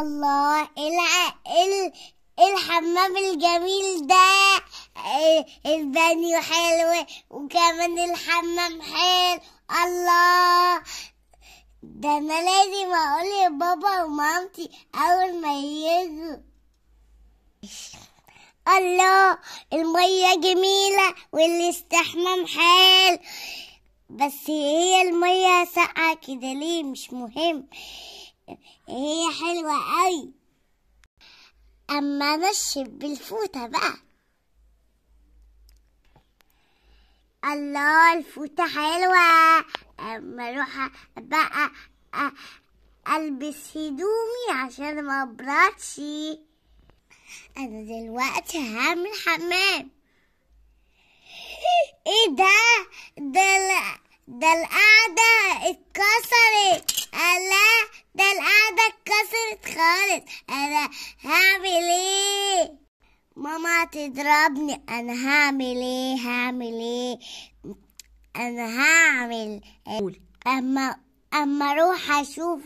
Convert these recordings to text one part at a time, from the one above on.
الله الع... الحمام الجميل ده البانيو حلو وكمان الحمام حلو الله ده انا لازم اقول لبابا ومامتي اول ما يجوا الله المية جميلة والاستحمام حال بس هي المية ساقعة كده ليه مش مهم هي حلوة قوي أما نشف بالفوتة بقى الله الفوتة حلوة أما أروح بقى ألبس هدومي عشان ما أبردش أنا دلوقتي هعمل حمام إيه ده ده ده القعدة اتكسرت الله ده القعدة اتكسرت خالص أنا هعمل ايه ماما هتضربني أنا هعمل ايه هعمل ايه أنا هعمل إيه؟ قولي أما أما أروح أشوف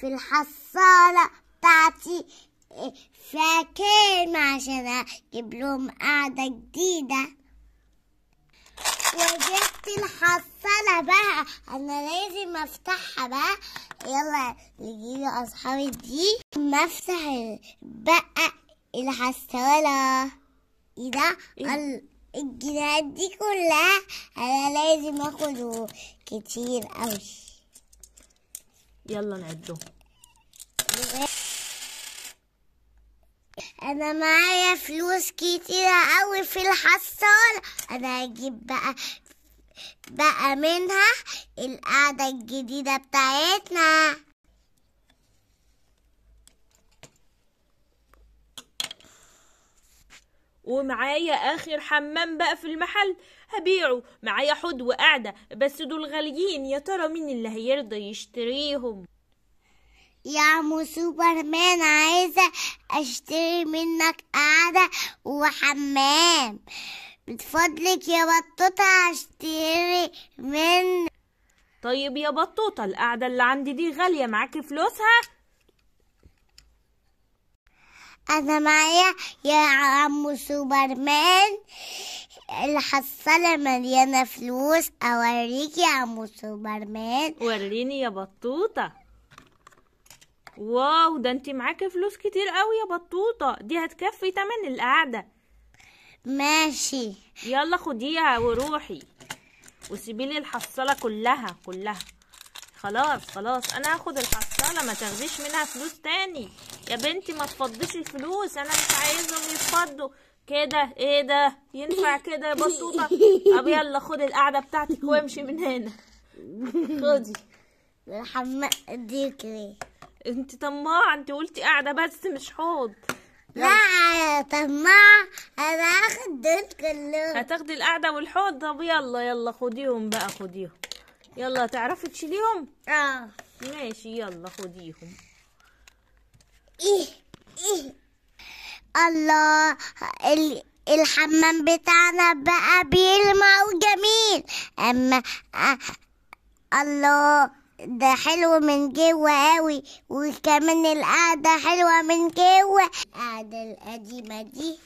في الحصالة بتاعتي إيه، فيها كلمة عشان أجيب لهم قعدة جديدة وجبت الحصالة بقى أنا لازم أفتحها بقى يلا نجيب اصحابي دي نفتح بقى اللي هستولى ايه ده إيه؟ الجنيهات دي كلها انا لازم اخده كتير قوي يلا نعده انا معايا فلوس كتيرة قوي في الحصالة انا هجيب بقى بقى منها القعدة الجديدة بتاعتنا ومعايا اخر حمام بقى في المحل هبيعه معايا حد وقعده بس دول غاليين يا ترى مين اللي هيرضى يشتريهم يا سوبر سوبرمان عايزه اشتري منك قعده وحمام من فضلك يا بطوطة هشتري من طيب يا بطوطة القعدة اللي عندي دي غالية معاكي فلوسها أنا معايا يا عم سوبرمان الحصالة مليانة فلوس أوريك يا عم سوبرمان وريني يا بطوطة واو ده انت معاكي فلوس كتير قوي يا بطوطة دي هتكفي تمن القعدة ماشي يلا خديها وروحي وسيبي لي الحصاله كلها كلها خلاص خلاص انا هاخد الحصاله ما تاخديش منها فلوس تاني يا بنتي ما تفضيش الفلوس انا مش عايزهم يتفضوا كده ايه ده ينفع كده يا بطوطه طب يلا خد القعده بتاعتك وامشي من هنا خدي الحمام دي كده انت طماعه انت قلتي قاعده بس مش حوض لا طب ما انا اخد دول كلهم هتاخدي القعده والحوض طب يلا يلا خديهم بقى خديهم يلا تعرفي تشيليهم اه ماشي يلا خديهم ايه ايه الله ال... الحمام بتاعنا بقى بيلمع وجميل اما أه الله ده حلو من جوه قوي وكمان القعدة حلوة من جوه القعدة القديمة دي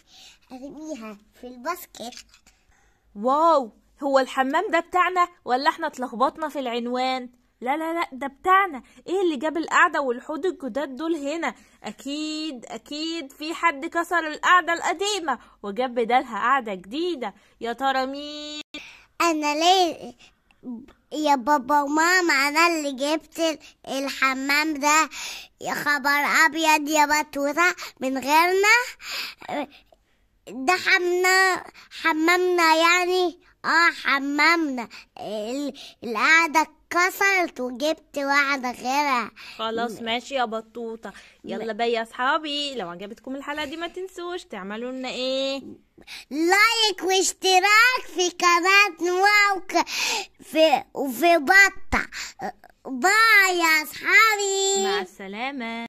ارميها في الباسكت واو هو الحمام ده بتاعنا ولا احنا اتلخبطنا في العنوان لا لا لا ده بتاعنا ايه اللي جاب القعدة والحوض الجداد دول هنا اكيد اكيد في حد كسر القعدة القديمة وجاب بدالها قعدة جديدة يا ترى مين انا ليه يا بابا وماما انا اللي جبت الحمام ده يا خبر ابيض يا بطوطه من غيرنا ده حمنا حمامنا يعني اه حمامنا القعدة اتكسرت وجبت واحدة غيرها خلاص ماشي يا بطوطة يلا بي يا اصحابي لو عجبتكم الحلقة دي ما تنسوش تعملوا لنا ايه لايك واشتراك في قناة نواو في وفي بطة باي يا اصحابي مع السلامة